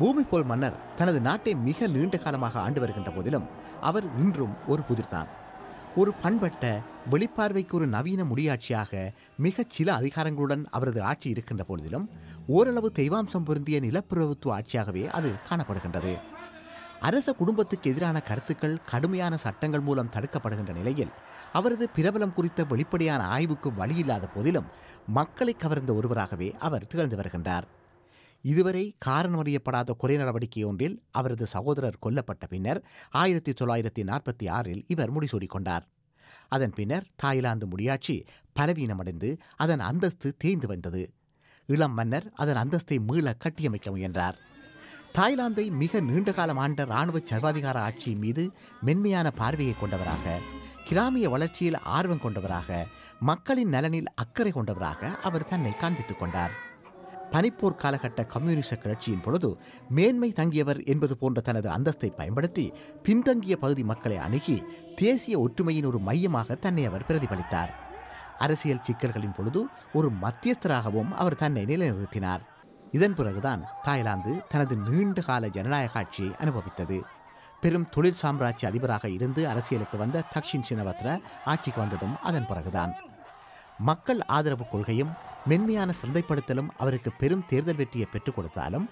பூமி போல் மன்னர் தனது நாட்டை மிக நீண்ட காலமாக ஆண்டு வருகின்ற போதிலும் அவர் இன்றும் ஒரு புதிர்தான் ஒரு பண்பட்ட வெளிப்பார்வைக்கு ஒரு நவீன முடியாட்சியாக மிகச் சில அதிகாரங்களுடன் அவரது ஆட்சி இருக்கின்ற போதிலும் ஓரளவு தெய்வாம்சம் பொருந்திய நிலப்பிரபுத்துவ ஆட்சியாகவே அது காணப்படுகின்றது அரச குடும்பத்துக்கு எதிரான கருத்துக்கள் கடுமையான சட்டங்கள் மூலம் தடுக்கப்படுகின்ற நிலையில் அவரது பிரபலம் குறித்த வெளிப்படையான ஆய்வுக்கு வழியில்லாத போதிலும் மக்களை கவர்ந்த ஒருவராகவே அவர் திகழ்ந்து வருகின்றார் இதுவரை காரணம் அறியப்படாத கொலை நடவடிக்கை ஒன்றில் அவரது சகோதரர் கொல்லப்பட்ட பின்னர் ஆயிரத்தி தொள்ளாயிரத்தி நாற்பத்தி ஆறில் இவர் முடிசூடிக்கொண்டார் அதன் பின்னர் தாய்லாந்து முடியாட்சி பலவீனமடைந்து அதன் அந்தஸ்து தேய்ந்து வந்தது இளம் மன்னர் அதன் அந்தஸ்தை மீள கட்டியமைக்க முயன்றார் தாய்லாந்தை மிக நீண்டகாலம் ஆண்ட இராணுவ சர்வாதிகார ஆட்சி மீது மென்மையான பார்வையை கொண்டவராக கிராமிய வளர்ச்சியில் ஆர்வம் கொண்டவராக மக்களின் நலனில் அக்கறை கொண்டவராக அவர் தன்னை காண்பித்துக் கொண்டார் பனிப்போர் காலகட்ட கம்யூனிச கிளர்ச்சியின் பொழுது மேன்மை தங்கியவர் என்பது போன்ற தனது அந்தஸ்தை பயன்படுத்தி பின்தங்கிய பகுதி மக்களை அணுகி தேசிய ஒற்றுமையின் ஒரு மையமாக தன்னை அவர் பிரதிபலித்தார் அரசியல் சிக்கல்களின் பொழுது ஒரு மத்தியஸ்தராகவும் அவர் தன்னை நிலைநிறுத்தினார் இதன் பிறகுதான் தாய்லாந்து தனது நீண்ட கால ஜனநாயக ஆட்சியை அனுபவித்தது பெரும் தொழிற் சாம்ராஜ்ய அதிபராக இருந்து அரசியலுக்கு வந்த தக்ஷின் சினவத்ர ஆட்சிக்கு வந்ததும் அதன் பிறகுதான் மக்கள் ஆதரவு கொள்கையும் மென்மையான சந்தைப்படுத்தலும் அவருக்கு பெரும் தேர்தல் வெற்றியை பெற்றுக் கொடுத்தாலும்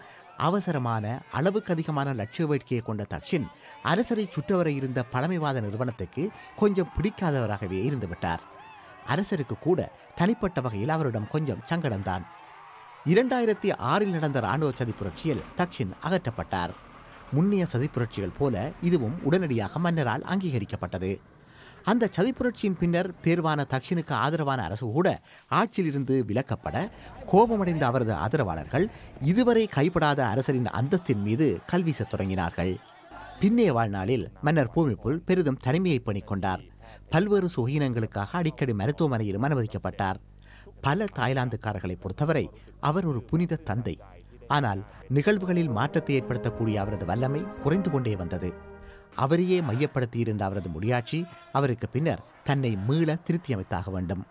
அவசரமான அளவுக்கு அதிகமான லட்சிய வேட்கையை கொண்ட தக்ஷின் அரசரை சுற்றவர இருந்த பழமைவாத நிறுவனத்துக்கு கொஞ்சம் பிடிக்காதவராகவே இருந்துவிட்டார் அரசருக்கு கூட தனிப்பட்ட வகையில் அவரிடம் கொஞ்சம் சங்கடம்தான் இரண்டாயிரத்தி ஆறில் நடந்த இராணுவ சதி புரட்சியில் தக்ஷின் அகற்றப்பட்டார் முன்னைய சதி புரட்சிகள் போல இதுவும் உடனடியாக மன்னரால் அங்கீகரிக்கப்பட்டது அந்த புரட்சியின் பின்னர் தேர்வான தக்ஷினுக்கு ஆதரவான அரசு கூட ஆட்சியிலிருந்து விலக்கப்பட கோபமடைந்த அவரது ஆதரவாளர்கள் இதுவரை கைப்படாத அரசரின் அந்தஸ்தின் மீது கல்வீசத் தொடங்கினார்கள் பின்னே வாழ்நாளில் மன்னர் பூமிப்புல் பெரிதும் தனிமையை பணிக்கொண்டார் பல்வேறு சுகீனங்களுக்காக அடிக்கடி மருத்துவமனையிலும் அனுமதிக்கப்பட்டார் பல தாய்லாந்துக்காரர்களை பொறுத்தவரை அவர் ஒரு புனித தந்தை ஆனால் நிகழ்வுகளில் மாற்றத்தை ஏற்படுத்தக்கூடிய அவரது வல்லமை குறைந்து கொண்டே வந்தது அவரையே மையப்படுத்தியிருந்த அவரது முடியாட்சி அவருக்கு பின்னர் தன்னை மீள திருத்தியமைத்தாக வேண்டும்